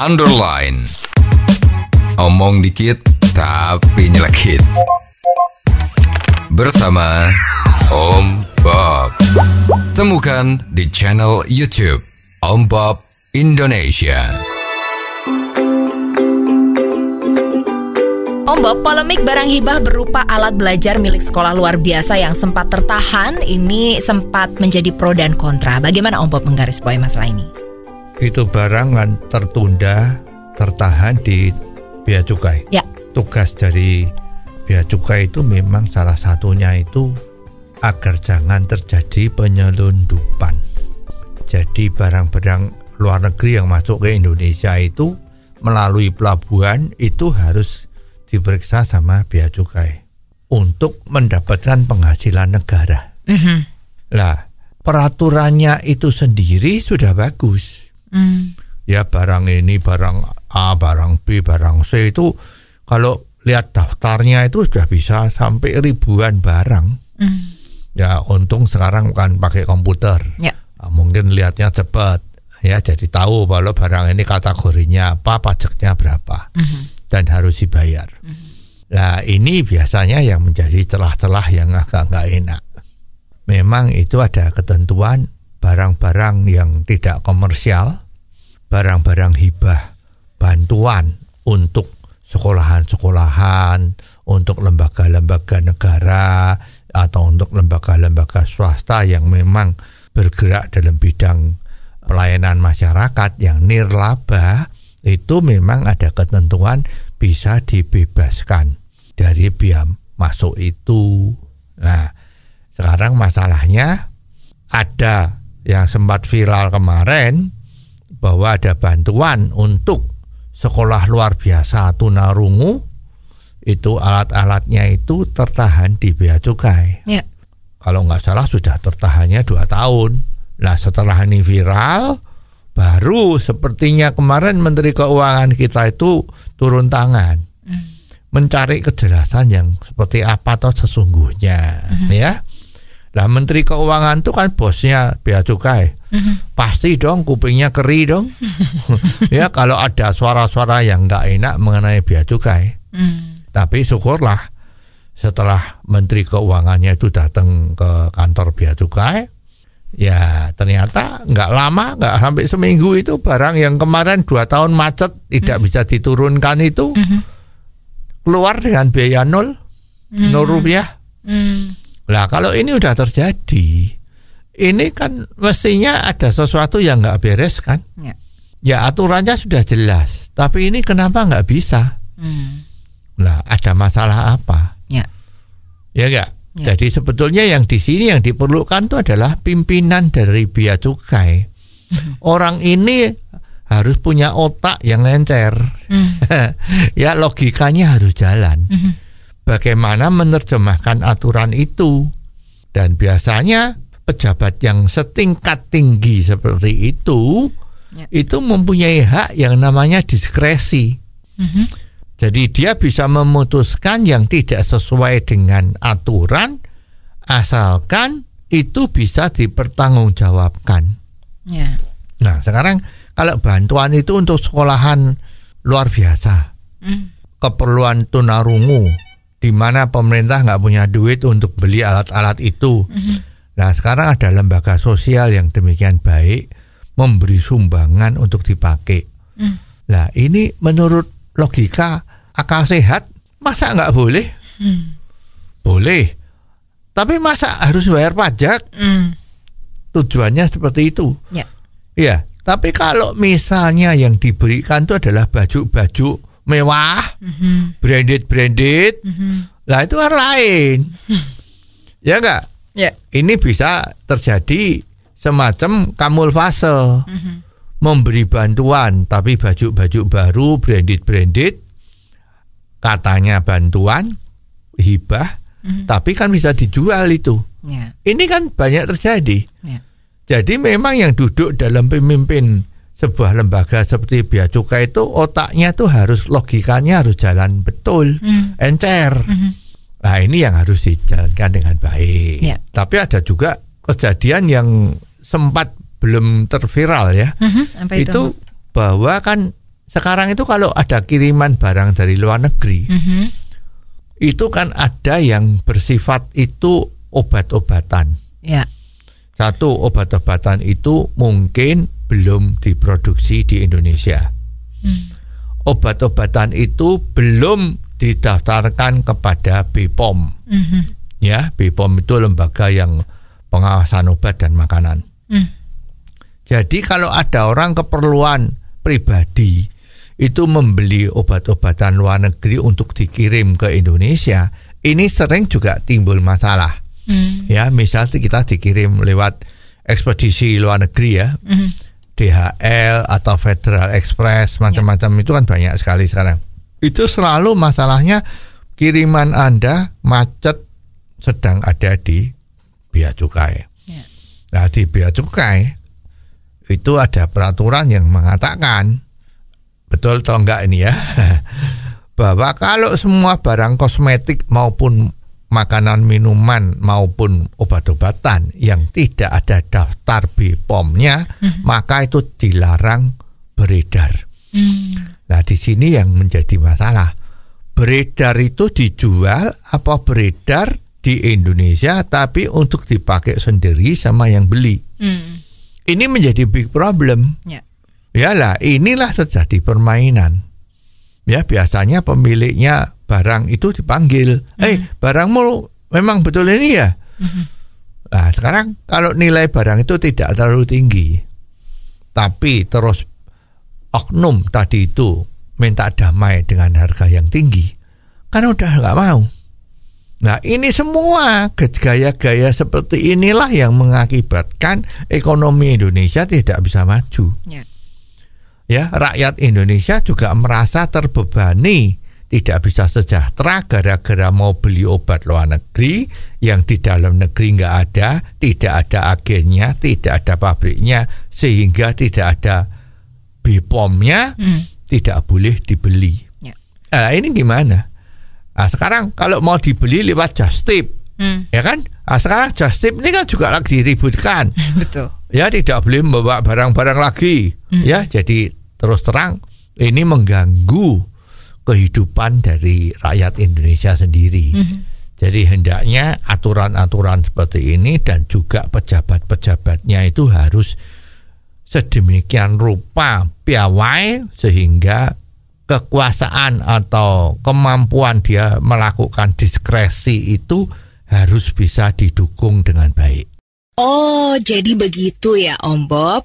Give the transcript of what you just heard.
underline. Omong dikit tapi nyelekit. Bersama Om Bob. Temukan di channel YouTube Om Bob Indonesia. Om Bob, polemik barang hibah berupa alat belajar milik sekolah luar biasa yang sempat tertahan ini sempat menjadi pro dan kontra. Bagaimana Om Bob menggarisbawahi masalah ini? itu barang kan tertunda, tertahan di bea cukai. Ya. Tugas dari bea cukai itu memang salah satunya itu agar jangan terjadi penyelundupan. Jadi barang-barang luar negeri yang masuk ke Indonesia itu melalui pelabuhan itu harus diperiksa sama bea cukai untuk mendapatkan penghasilan negara. Mhm. Lah uh Nah, peraturannya itu sendiri sudah bagus Ya barang ini, barang A, barang B, barang C itu kalau lihat daftarnya itu sudah bisa sampai ribuan barang. Hmm. Ya untung sekarang kan pakai komputer. Ya. Ah, mungkin lihatnya cepat ya jadi tahu kalau barang ini kategorinya apa, pajaknya berapa. Hmm. Dan harus dibayar. Hmm. Nah, ini biasanya yang menjadi celah-celah yang agak nggak enak. Memang itu ada ketentuan barang-barang yang tidak komersial, barang-barang hibah, bantuan untuk sekolahan-sekolahan, untuk lembaga-lembaga negara, atau untuk lembaga-lembaga swasta yang memang bergerak dalam bidang pelayanan masyarakat yang nirlaba itu memang ada ketentuan bisa dibebaskan dari biaya masuk itu. Nah, sekarang masalahnya ada yang sempat viral kemarin bahwa ada bantuan untuk sekolah luar biasa tunarungu itu alat-alatnya itu tertahan di bea cukai. Ya. Kalau nggak salah sudah tertahannya dua tahun. Nah setelah ini viral, baru sepertinya kemarin Menteri Keuangan kita itu turun tangan, hmm. mencari kejelasan yang seperti apa atau sesungguhnya, hmm. ya. Lah menteri keuangan tuh kan bosnya bea cukai. Pasti dong kupingnya keri dong. ya kalau ada suara-suara yang nggak enak mengenai bea cukai. Hmm. Tapi syukurlah setelah menteri keuangannya itu datang ke kantor bea cukai, ya ternyata nggak lama nggak sampai seminggu itu barang yang kemarin dua tahun macet tidak hmm. bisa diturunkan itu hmm. keluar dengan biaya nol, nol hmm. rupiah. Hmm. Nah kalau ini udah terjadi, ini kan mestinya ada sesuatu yang nggak beres kan? Ya. ya aturannya sudah jelas, tapi ini kenapa nggak bisa? Hmm. Nah ada masalah apa? Ya, ya nggak. Ya. Jadi sebetulnya yang di sini yang diperlukan itu adalah pimpinan dari bea cukai. Hmm. Orang ini harus punya otak yang encer. Hmm. ya logikanya harus jalan. Hmm bagaimana menerjemahkan aturan itu. Dan biasanya pejabat yang setingkat tinggi seperti itu ya. itu mempunyai hak yang namanya diskresi. Mm-hmm. Jadi dia bisa memutuskan yang tidak sesuai dengan aturan asalkan itu bisa dipertanggungjawabkan. Ya. Nah sekarang kalau bantuan itu untuk sekolahan luar biasa, mm. keperluan tunarungu, di mana pemerintah nggak punya duit untuk beli alat-alat itu. Mm-hmm. Nah sekarang ada lembaga sosial yang demikian baik memberi sumbangan untuk dipakai. Mm. Nah ini menurut logika akal sehat masa nggak boleh? Mm. Boleh. Tapi masa harus bayar pajak? Mm. Tujuannya seperti itu. Ya. Yeah. Iya. Tapi kalau misalnya yang diberikan itu adalah baju-baju mewah, mm-hmm. branded branded, mm-hmm. lah itu hal lain, ya enggak? Yeah. Ini bisa terjadi semacam fase mm-hmm. memberi bantuan tapi baju-baju baru branded branded, katanya bantuan hibah, mm-hmm. tapi kan bisa dijual itu. Yeah. Ini kan banyak terjadi. Yeah. Jadi memang yang duduk dalam pemimpin sebuah lembaga seperti bea cukai itu otaknya tuh harus logikanya harus jalan betul, mm. encer. Mm -hmm. Nah ini yang harus dijalankan dengan baik. Yeah. Tapi ada juga kejadian yang sempat belum terviral ya. Mm -hmm. itu? itu bahwa kan sekarang itu kalau ada kiriman barang dari luar negeri, mm -hmm. itu kan ada yang bersifat itu obat-obatan. Yeah. Satu obat-obatan itu mungkin belum diproduksi di Indonesia. Hmm. Obat-obatan itu belum didaftarkan kepada BPOM. Hmm. Ya, BPOM itu lembaga yang pengawasan obat dan makanan. Hmm. Jadi kalau ada orang keperluan pribadi itu membeli obat-obatan luar negeri untuk dikirim ke Indonesia, ini sering juga timbul masalah. Hmm. Ya, misalnya kita dikirim lewat ekspedisi luar negeri ya. Hmm DHL atau Federal Express ya. macam-macam ya. itu kan banyak sekali sekarang. Itu selalu masalahnya kiriman Anda macet sedang ada di bea cukai. Ya. Nah, di bea cukai itu ada peraturan yang mengatakan betul atau enggak ini ya bahwa kalau semua barang kosmetik maupun makanan minuman maupun obat-obatan yang tidak ada daftar BPOM-nya hmm. maka itu dilarang beredar. Hmm. Nah, di sini yang menjadi masalah. Beredar itu dijual apa beredar di Indonesia tapi untuk dipakai sendiri sama yang beli. Hmm. Ini menjadi big problem. Ya. Yalah, inilah terjadi permainan. Ya, biasanya pemiliknya barang itu dipanggil. Mm-hmm. Eh, hmm. barangmu memang betul ini ya? Hmm. Nah, sekarang kalau nilai barang itu tidak terlalu tinggi. Tapi terus oknum tadi itu minta damai dengan harga yang tinggi. Kan udah nggak mau. Nah ini semua gaya-gaya seperti inilah yang mengakibatkan ekonomi Indonesia tidak bisa maju. Yeah. ya rakyat Indonesia juga merasa terbebani tidak bisa sejahtera gara-gara mau beli obat luar negeri yang di dalam negeri nggak ada, tidak ada agennya, tidak ada pabriknya, sehingga tidak ada BPOM-nya, hmm. tidak boleh dibeli. Ya. Nah, ini gimana? Nah, sekarang kalau mau dibeli lewat Justip, hmm. ya kan? Nah, sekarang Justip ini kan juga lagi diributkan. Betul. Ya, tidak boleh membawa barang-barang lagi. Hmm. Ya, jadi terus terang ini mengganggu kehidupan dari rakyat Indonesia sendiri. Mm -hmm. Jadi hendaknya aturan-aturan seperti ini dan juga pejabat-pejabatnya itu harus sedemikian rupa piawai sehingga kekuasaan atau kemampuan dia melakukan diskresi itu harus bisa didukung dengan baik. Oh, jadi begitu ya Om Bob.